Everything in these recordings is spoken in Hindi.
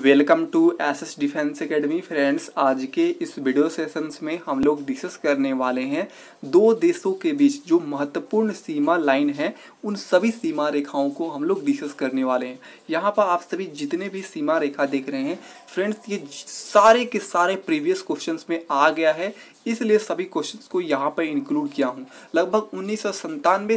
welcome to S S Defence Academy friends आज के इस वीडियो सेशंस में हम लोग डिस्कस करने वाले हैं दो देशों के बीच जो महत्वपूर्ण सीमा लाइन है उन सभी सीमा रेखाओं को हम लोग डिस्कस करने वाले हैं यहाँ पर आप सभी जितने भी सीमा रेखा देख रहे हैं फ्रेंड्स ये सारे के सारे प्रीवियस क्वेश्चंस में आ गया है इसलिए सभी क्वेश्चंस को यहाँ पर इंक्लूड किया हूँ लगभग उन्नीस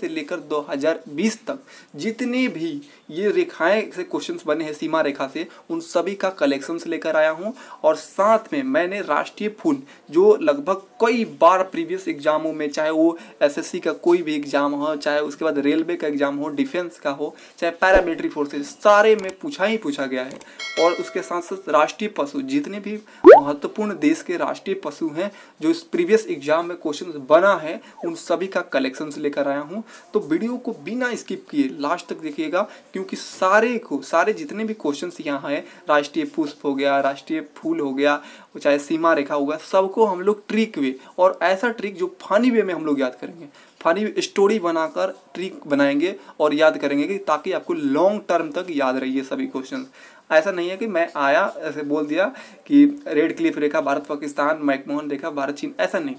से लेकर 2020 तक जितने भी ये रेखाएं से क्वेश्चंस बने हैं सीमा रेखा से उन सभी का कलेक्शंस लेकर आया हूँ और साथ में मैंने राष्ट्रीय फूल जो लगभग कई बार प्रीवियस एग्जामों में चाहे वो एसएससी का कोई भी एग्जाम हो चाहे उसके बाद रेलवे का एग्जाम हो डिफेंस का हो चाहे पैरामिलिट्री फोर्सेज सारे में पूछा ही पूछा गया है और उसके साथ साथ राष्ट्रीय पशु जितने भी महत्वपूर्ण देश के राष्ट्रीय पशु हैं जो जो इस प्रीवियस एग्जाम में क्वेश्चन बना है उन सभी का कलेक्शन लेकर आया हूँ तो वीडियो को बिना स्किप किए लास्ट तक देखिएगा क्योंकि सारे को सारे जितने भी क्वेश्चन यहाँ हैं राष्ट्रीय पुष्प हो गया राष्ट्रीय फूल हो गया चाहे सीमा रेखा होगा सबको हम लोग ट्रिक वे और ऐसा ट्रिक जो फानी वे में हम लोग याद करेंगे फनी स्टोरी बनाकर ट्रिक बनाएंगे और याद करेंगे कि ताकि आपको लॉन्ग टर्म तक याद रहिए सभी क्वेश्चन ऐसा नहीं है कि मैं आया ऐसे बोल दिया कि रेड क्लिफ रेखा भारत पाकिस्तान मैकमोहन रेखा भारत चीन ऐसा नहीं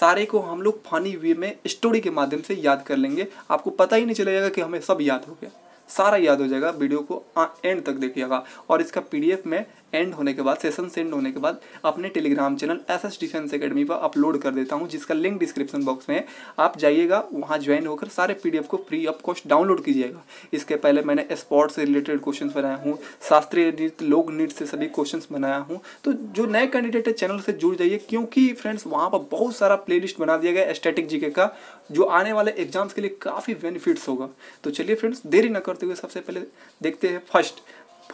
सारे को हम लोग फनी वे में स्टोरी के माध्यम से याद कर लेंगे आपको पता ही नहीं चलेगा कि हमें सब याद हो गया सारा याद हो जाएगा वीडियो को एंड तक देखिएगा और इसका पीडीएफ मैं एंड होने के बाद सेशन सेंड होने के बाद अपने Telegram channel S S Defence Academy पर अपलोड कर देता हूँ जिसका लिंक डिस्क्रिप्शन बॉक्स में है आप जाइएगा वहाँ ज्वाइन होकर सारे पी को फ्री ऑफ कॉस्ट डाउनलोड कीजिएगा इसके पहले मैंने स्पोर्ट्स से रिलेटेड क्वेश्चन बनाया हूँ शास्त्रीय नृत्य लोक नृत्य से सभी क्वेश्चन बनाया हूँ तो जो नए कैंडिडेट है चैनल से जुड़ जाइए क्योंकि फ्रेंड्स वहाँ पर बहुत सारा प्ले बना दिया गया स्टैटिक जीके का जो आने वाले एग्जाम्स के लिए काफ़ी बेनिफिट्स होगा तो चलिए फ्रेंड्स देरी न करते हुए सबसे पहले देखते हैं फर्स्ट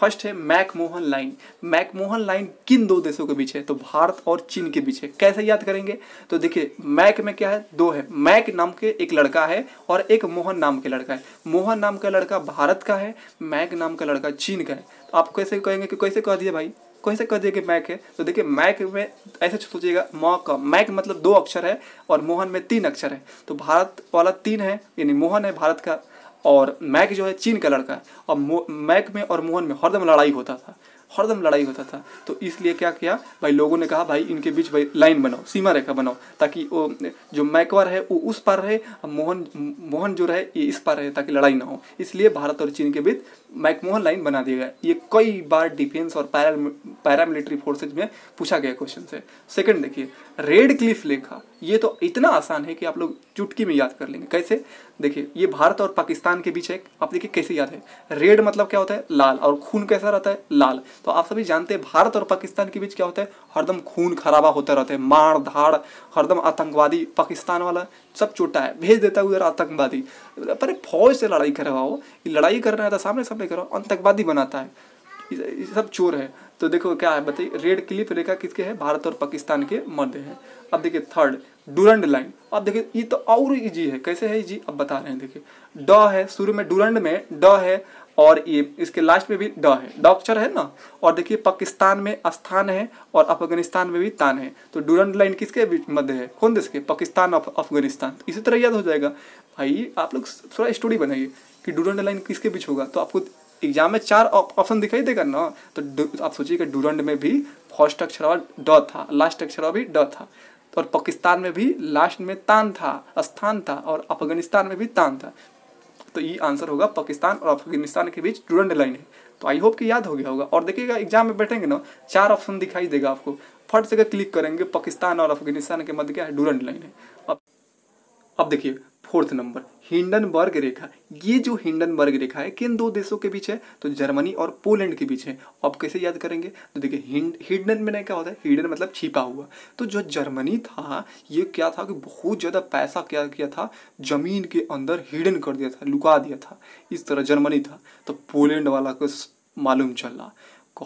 फर्स्ट है मैकमोहन लाइन मैकमोहन लाइन किन दो देशों के बीच है तो भारत और चीन के बीच है कैसे याद करेंगे तो देखिए मैक में क्या है दो है मैक नाम के एक लड़का है और एक मोहन नाम के लड़का है मोहन नाम का लड़का भारत का है मैक नाम का लड़का चीन का है तो आप कैसे कहेंगे कि कैसे कह दिए भाई कैसे कह दिए कि मैक है तो देखिए मैक में ऐसे सोचिएगा मॉक मैक मतलब दो अक्षर है और मोहन में तीन अक्षर है तो भारत वाला तीन है यानी मोहन है भारत का और मैक जो है चीन का लड़का है और मैक में और मोहन में हरदम लड़ाई होता था हरदम लड़ाई होता था तो इसलिए क्या किया भाई लोगों ने कहा भाई इनके बीच भाई लाइन बनाओ सीमा रेखा बनाओ ताकि वो जो मैकवर है वो उस पार रहे मोहन मोहन जो रहे ये इस पार रहे ताकि लड़ाई ना हो इसलिए भारत और चीन के बीच मैकमोहन लाइन बना दिया गया ये कई बार डिफेंस और पैरामिलिट्री फोर्सेज में पूछा गया क्वेश्चन से सेकेंड देखिए रेड क्लिफ लेखा ये तो इतना आसान है कि आप लोग चुटकी में याद कर लेंगे कैसे देखिए ये भारत और पाकिस्तान के बीच है आप देखिए कैसे याद है रेड मतलब क्या होता है लाल और खून कैसा रहता है लाल तो आप सभी जानते हैं भारत और पाकिस्तान के बीच क्या होता है हरदम खून खराबा होते रहते हैं मार धाड़ हरदम आतंकवादी पाकिस्तान वाला सब छोटा है भेज देता है उधर आतंकवादी पर फौज से लड़ाई करवाओ लड़ाई कर रहा था तो सामने सामने करो आतंकवादी बनाता है सब चोर है तो देखो क्या है बताइए रेड क्लिप रेखा किसके है भारत और पाकिस्तान के मध्य है अब देखिए थर्ड डूरंड लाइन अब देखिए ये तो और इजी है कैसे है इजी अब बता रहे हैं देखिए ड है शुरू में डूरंड में ड है और ये इसके लास्ट में भी ड है ड अक्षर है ना और देखिए पाकिस्तान में स्थान है और अफगानिस्तान में भी तान है तो डूरन लाइन किसके मध्य है कौन देश के पाकिस्तान और अफगानिस्तान इसी तरह याद हो जाएगा भाई आप लोग थोड़ा स्टोरी बनाइए कि डूरन लाइन किसके बीच होगा तो आपको एग्जाम में चार ऑप्शन दिखाई देगा ना तो आप सोचिए डूरंड में भी फर्स्ट अक्षर ड था लास्ट अक्षर भी ड था और पाकिस्तान में भी लास्ट में तान था स्थान था और अफगानिस्तान में भी तान था तो ये आंसर होगा पाकिस्तान और अफगानिस्तान के बीच स्टूडेंट लाइन है तो आई होप कि याद हो गया होगा और देखिएगा एग्जाम में बैठेंगे ना चार ऑप्शन दिखाई देगा आपको फट से क्लिक करेंगे पाकिस्तान और अफगानिस्तान के मध्य क्या है डूरेंट लाइन है अब अब देखिए फोर्थ नंबर हिंडनबर्ग रेखा ये जो हिंडनबर्ग रेखा है किन दो देशों के बीच है तो जर्मनी और पोलैंड के बीच है आप कैसे याद करेंगे तो देखिए हिंड हिडन में क्या होता है हिडन मतलब छिपा हुआ तो जो जर्मनी था ये क्या था कि बहुत ज़्यादा पैसा क्या किया था जमीन के अंदर हिडन कर दिया था लुका दिया था इस तरह जर्मनी था तो पोलैंड वाला को मालूम चल रहा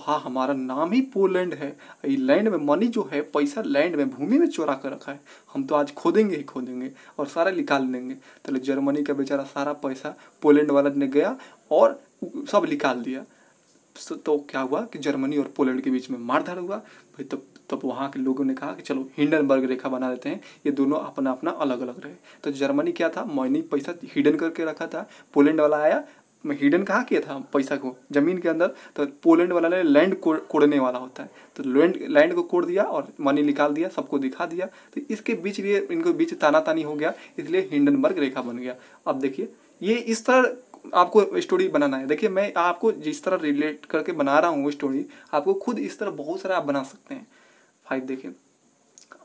हाँ हमारा नाम ही पोलैंड है ये लैंड में मनी जो है पैसा लैंड में भूमि में चोरा कर रखा है हम तो आज खोदेंगे ही खोदेंगे और सारा निकाल देंगे तो जर्मनी का बेचारा सारा पैसा पोलैंड वाला ने गया और सब निकाल दिया तो, तो क्या हुआ कि जर्मनी और पोलैंड के बीच में मारधार हुआ भाई तब तब वहाँ के लोगों ने कहा कि चलो हिंडनबर्ग रेखा बना देते हैं ये दोनों अपना अपना अलग अलग रहे तो जर्मनी क्या था मनी पैसा हिडन करके रखा था पोलैंड वाला आया हिडन कहाँ किया था पैसा को ज़मीन के अंदर तो पोलैंड वाला ने लैंड कोड़ने वाला होता है तो लैंड लैंड को कोड़ दिया और मनी निकाल दिया सबको दिखा दिया तो इसके बीच लिए इनके बीच तानातानी हो गया इसलिए हिंडनबर्ग रेखा बन गया अब देखिए ये इस तरह आपको स्टोरी बनाना है देखिए मैं आपको जिस तरह रिलेट करके बना रहा हूँ स्टोरी आपको खुद इस तरह बहुत सारा आप बना सकते हैं फाइव देखिए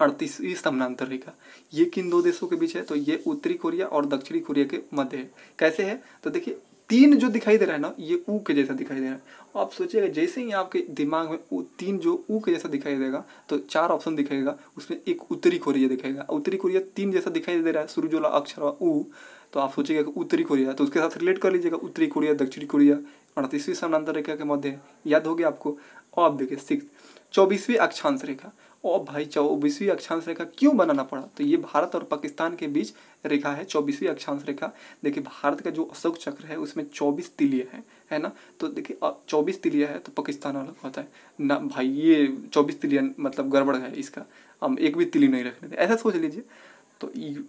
अड़तीसवीं समानांतर रेखा ये किन दो देशों के बीच है तो ये उत्तरी कोरिया और दक्षिणी कोरिया के मध्य है कैसे है तो देखिए तीन जो दिखाई दे रहा है ना ये ऊ के जैसा दिखाई दे रहा है आप सोचिएगा जैसे ही आपके दिमाग में वो तीन जो ऊ के जैसा दिखाई देगा तो चार ऑप्शन दिखाएगा उसमें एक उत्तरी कोरिया दिखाएगा उत्तरी कोरिया तीन जैसा दिखाई दे रहा है शुरू जो अक्षर ऊ तो आप सोचिएगा कि उत्तरी कोरिया तो उसके साथ रिलेट कर लीजिएगा उत्तरी कोरिया दक्षिण कोरिया अड़तीसवीं समानांतर रेखा के मध्य याद हो गया आपको और आप देखिए सिक्स चौबीसवीं अक्षांश रेखा और भाई चौबीसवीं अक्षांश रेखा क्यों बनाना पड़ा तो ये भारत और पाकिस्तान के बीच रेखा है चौबीसवीं अक्षांश रेखा देखिए भारत का जो अशोक चक्र है उसमें चौबीस तिलिय है है ना तो देखिए चौबीस तिलिय है तो पाकिस्तान अलग होता है ना भाई ये चौबीस तिलियन मतलब गड़बड़ है इसका हम एक भी तिली नहीं रखने ऐसा सोच लीजिए तो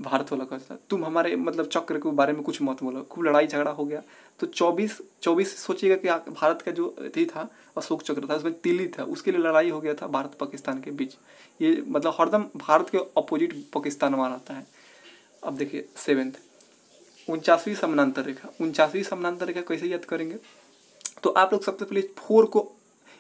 भारत वाला कहता तुम हमारे मतलब चक्र के बारे में कुछ मत बोलो खूब लड़ाई झगड़ा हो गया तो चौबीस चौबीस सोचिएगा कि हाँ, भारत का जो थी था अशोक चक्र था उसमें तिली था उसके लिए लड़ाई हो गया था भारत पाकिस्तान के बीच ये मतलब हरदम भारत के अपोजिट पाकिस्तान वहाँ रहता है अब देखिए सेवेंथ उनचासवीं समानांतर रेखा उनचासवीं समानांतर रेखा कैसे याद करेंगे तो आप लोग सबसे पहले फोर को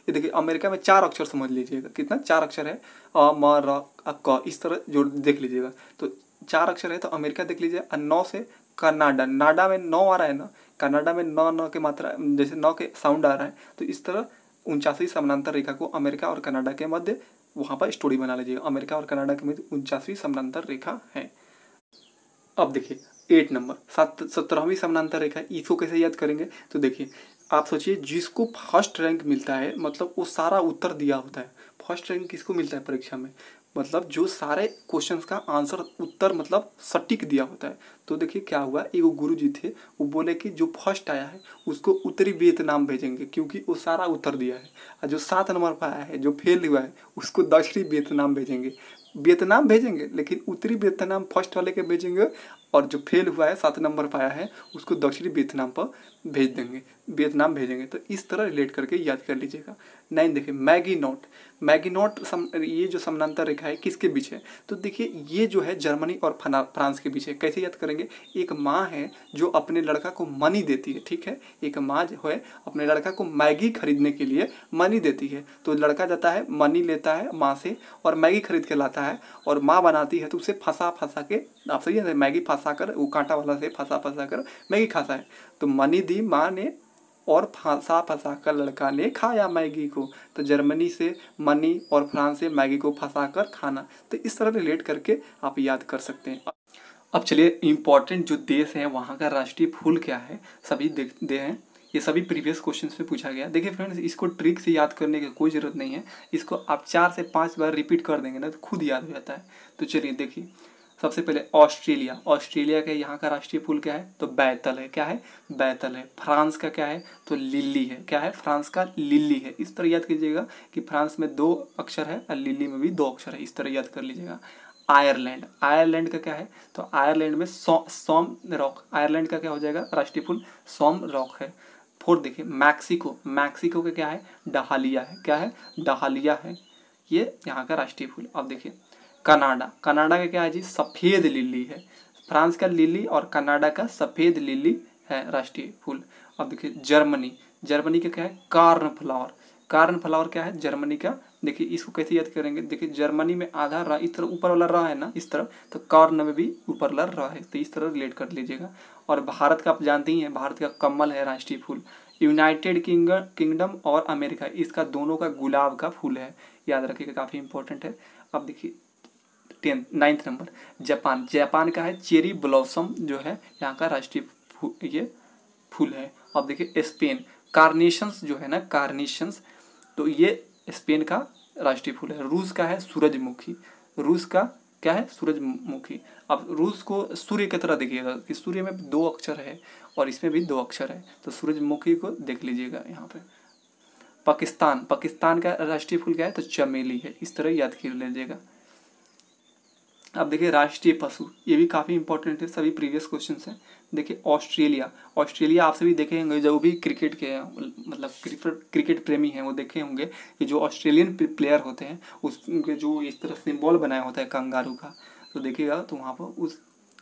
ये देखिए अमेरिका में चार अक्षर समझ लीजिएगा कितना चार अक्षर है अ म र क इस तरह जोड़ देख लीजिएगा तो चार अक्षर है तो अमेरिका देख लीजिए और नौ से कनाडा नाडा में नौ आ रहा है ना कनाडा में नौ नौ के मात्रा जैसे नौ के साउंड आ रहा है तो इस तरह उनचासवीं समानांतर रेखा को अमेरिका और कनाडा के मध्य वहाँ पर स्टोरी बना लीजिएगा अमेरिका और कनाडा के मध्य उनचासवीं समानांतर रेखा है अब देखिए एट नंबर सात सत्रहवीं समानांतर रेखा इसको कैसे याद करेंगे तो देखिए आप सोचिए जिसको फर्स्ट रैंक मिलता है मतलब वो सारा उत्तर दिया होता है फर्स्ट रैंक किसको मिलता है परीक्षा में मतलब जो सारे क्वेश्चंस का आंसर उत्तर मतलब सटीक दिया होता है तो देखिए क्या हुआ वो गुरु जी थे वो बोले कि जो फर्स्ट आया है उसको उत्तरी वियतनाम भेजेंगे क्योंकि वो सारा उत्तर दिया है और जो सात नंबर पर आया है जो फेल हुआ है उसको दक्षिणी वियतनाम भेजेंगे वियतनाम भेजेंगे लेकिन उत्तरी वियतनाम फर्स्ट वाले के भेजेंगे और जो फेल हुआ है सात नंबर पर आया है उसको दक्षिणी वियतनाम पर भेज देंगे वियतनाम भेजेंगे तो इस तरह रिलेट करके याद कर लीजिएगा नाइन देखिए मैगी नोट मैगी नोट सम ये जो समानांतर रेखा है किसके बीच है तो देखिए ये जो है जर्मनी और फ्रांस के बीच है कैसे याद करेंगे एक माँ है जो अपने लड़का को मनी देती है ठीक है एक माँ जो है अपने लड़का को मैगी खरीदने के लिए मनी देती है तो लड़का जाता है मनी लेता है माँ से और मैगी खरीद के लाता है है और माँ बनाती है तो उसे फंसा फंसा के आप सही है मैगी फंसा कर वो कांटा वाला से फंसा फंसा कर मैगी खाता है तो मनी दी माँ ने और फंसा फंसा कर लड़का ने खाया मैगी को तो जर्मनी से मनी और फ्रांस से मैगी को फंसा कर खाना तो इस तरह रिलेट करके आप याद कर सकते हैं अब चलिए इम्पॉर्टेंट जो देश है वहाँ का राष्ट्रीय फूल क्या है सभी देखते हैं ये सभी प्रीवियस क्वेश्चन में पूछा गया देखिए फ्रेंड्स इसको ट्रिक से याद करने की कोई ज़रूरत नहीं है इसको आप चार से पाँच बार रिपीट कर देंगे ना तो खुद याद हो जाता है तो चलिए देखिए सबसे पहले ऑस्ट्रेलिया ऑस्ट्रेलिया का यहाँ का राष्ट्रीय फूल क्या है तो बैतल है क्या है बैतल है फ्रांस का क्या है तो लिली है क्या है फ्रांस का लिली है इस तरह याद कीजिएगा कि फ्रांस में दो अक्षर है और लिली में भी दो अक्षर है इस तरह याद कर लीजिएगा आयरलैंड आयरलैंड का क्या है तो आयरलैंड में सॉम सौ, रॉक आयरलैंड का क्या हो जाएगा राष्ट्रीय फूल सॉम रॉक है फोर्थ देखिए मैक्सिको मैक्सिको का क्या है डहालिया है क्या है डहालिया है ये यहाँ का राष्ट्रीय फूल अब देखिए कनाडा कनाडा का क्या है जी सफ़ेद लिली है फ्रांस का लिली और कनाडा का सफ़ेद लिली है राष्ट्रीय फूल अब देखिए जर्मनी जर्मनी का क्या है कार्न फ्लावर कार्न फ्लावर क्या है जर्मनी का देखिए इसको कैसे याद करेंगे देखिए जर्मनी में आधा रहा इस तरह ऊपर वाला रहा है ना इस तरह तो कार्न में भी ऊपर वाला रहा है तो इस तरह रिलेट कर लीजिएगा और भारत का आप जानते ही हैं भारत का कमल है राष्ट्रीय फूल यूनाइटेड किंगडम और अमेरिका इसका दोनों का गुलाब का फूल है याद रखिएगा काफ़ी इंपॉर्टेंट है अब देखिए tenth ninth number Japan Japan का है चेरी ब्लॉसम जो है यहाँ का राष्ट्रीय फूल ये फूल है अब देखिए स्पेन कार्नेशंस जो है ना कार्नेशंस तो ये स्पेन का राष्ट्रीय फूल है रूस का है सूरजमुखी रूस का क्या है सूरजमुखी अब रूस को सूर्य की तरह देखिएगा कि सूर्य में दो अक्षर है और इसमें भी दो अक्षर है तो सूरजमुखी को देख लीजिएगा यहाँ पे पाकिस्तान पाकिस्तान का राष्ट्रीय फूल क्या है तो चमेली है इस तरह याद कर लीजिएगा अब देखिए राष्ट्रीय पशु ये भी काफ़ी इंपॉर्टेंट है सभी प्रीवियस क्वेश्चन हैं देखिए ऑस्ट्रेलिया ऑस्ट्रेलिया आप सभी देखे होंगे जो भी क्रिकेट के मतलब क्रिकेट प्रेमी हैं वो देखे होंगे कि जो ऑस्ट्रेलियन प्लेयर होते हैं उसके जो इस तरह सिम्बॉल बनाया होता है कंगारू का तो देखिएगा तो वहाँ पर उस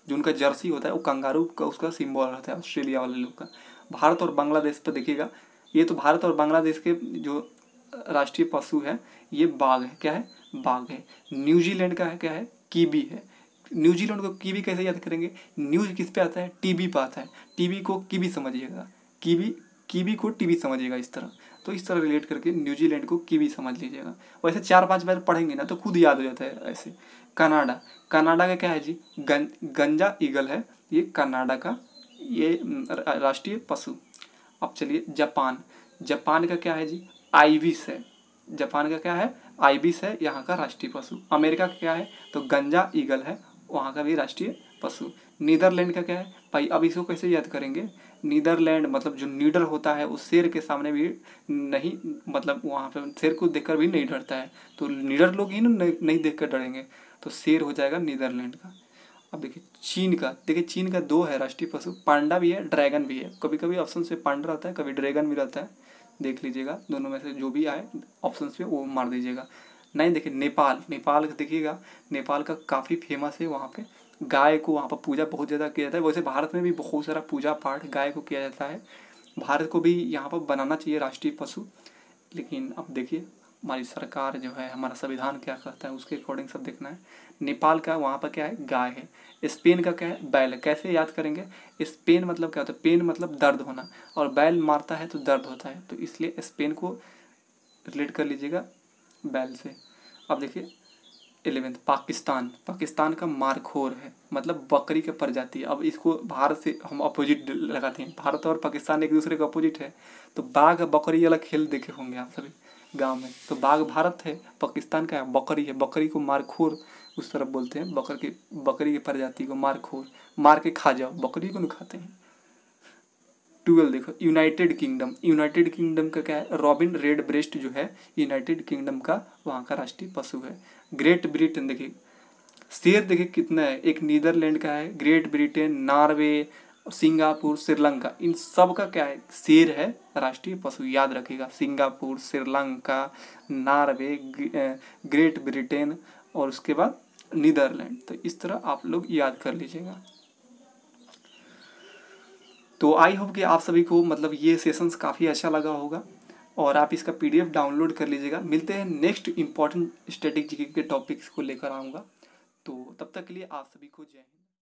जो उनका जर्सी होता है वो कंगारू का उसका सिम्बॉल रहता है ऑस्ट्रेलिया वाले लोग का भारत और बांग्लादेश पर देखिएगा ये तो भारत और बांग्लादेश के जो राष्ट्रीय पशु है ये बाघ है क्या है बाघ है न्यूजीलैंड का है क्या है कीबी है न्यूजीलैंड को कीबी कैसे याद करेंगे न्यूज किस पे आता है टीबी पे आता है टीबी को कीबी समझिएगा कीबी कीबी को टीबी समझिएगा इस तरह तो इस तरह रिलेट करके न्यूजीलैंड को कीबी समझ लीजिएगा वैसे चार पांच बार पढ़ेंगे ना तो खुद याद हो जाता है ऐसे कनाडा कनाडा का क्या है जी गं, गंजा ईगल है ये कनाडा का ये राष्ट्रीय पशु अब चलिए जापान जापान का क्या है जी आईविस है जापान का क्या है आईबिस है यहाँ का राष्ट्रीय पशु अमेरिका का क्या है तो गंजा ईगल है वहाँ का भी राष्ट्रीय पशु नीदरलैंड का क्या है भाई अब इसको कैसे याद करेंगे नीदरलैंड मतलब जो नीडर होता है उस शेर के सामने भी नहीं मतलब वहाँ पे शेर को देख भी नहीं डरता है तो नीडर लोग ही ना नहीं देख कर डरेंगे तो शेर हो जाएगा नीदरलैंड का अब देखिए चीन का देखिए चीन का दो है राष्ट्रीय पशु पांडा भी है ड्रैगन भी है कभी कभी ऑप्शन से पांडा रहता है कभी ड्रैगन भी रहता है देख लीजिएगा दोनों में से जो भी आए ऑप्शन पे वो मार दीजिएगा नहीं देखिए नेपाल नेपाल देखिएगा नेपाल का काफ़ी फेमस है वहाँ पे गाय को वहाँ पर पूजा बहुत ज़्यादा किया जाता है वैसे भारत में भी बहुत सारा पूजा पाठ गाय को किया जाता है भारत को भी यहाँ पर बनाना चाहिए राष्ट्रीय पशु लेकिन अब देखिए हमारी सरकार जो है हमारा संविधान क्या कहता है उसके अकॉर्डिंग सब देखना है नेपाल का वहाँ पर क्या है गाय है स्पेन का क्या है बैल है कैसे याद करेंगे स्पेन मतलब क्या होता है पेन मतलब दर्द होना और बैल मारता है तो दर्द होता है तो इसलिए स्पेन को रिलेट कर लीजिएगा बैल से अब देखिए एलेवेंथ पाकिस्तान पाकिस्तान का मारखोर है मतलब बकरी के प्रजाति अब इसको भारत से हम अपोजिट लगाते हैं भारत और पाकिस्तान एक दूसरे का अपोजिट है तो बाघ बकरी वाला खेल देखे होंगे आप सभी गांव है तो बाघ भारत है पाकिस्तान का है बकरी है बकरी को मारखोर उस तरफ बोलते हैं बकर के बकरी की प्रजाति को मारखोर मार के खा जाओ बकरी को नहीं खाते हैं ट्वेल्व देखो यूनाइटेड किंगडम यूनाइटेड किंगडम का क्या है रॉबिन रेड ब्रेस्ट जो है यूनाइटेड किंगडम का वहाँ का राष्ट्रीय पशु है ग्रेट ब्रिटेन देखिए शेर देखिए कितना है एक नीदरलैंड का है ग्रेट ब्रिटेन नॉर्वे और सिंगापुर श्रीलंका इन सब का क्या है शेर है राष्ट्रीय पशु याद रखिएगा Singapore Sri Lanka Norway Great Britain और उसके बाद नीदरलैंड तो इस तरह आप लोग याद कर लीजिएगा तो आई होप कि आप सभी को मतलब ये सेशंस काफ़ी अच्छा लगा होगा और आप इसका पीडीएफ डाउनलोड कर लीजिएगा मिलते हैं नेक्स्ट इंपॉर्टेंट स्टैटिक के टॉपिक्स को लेकर आऊँगा तो तब तक के लिए आप सभी को जय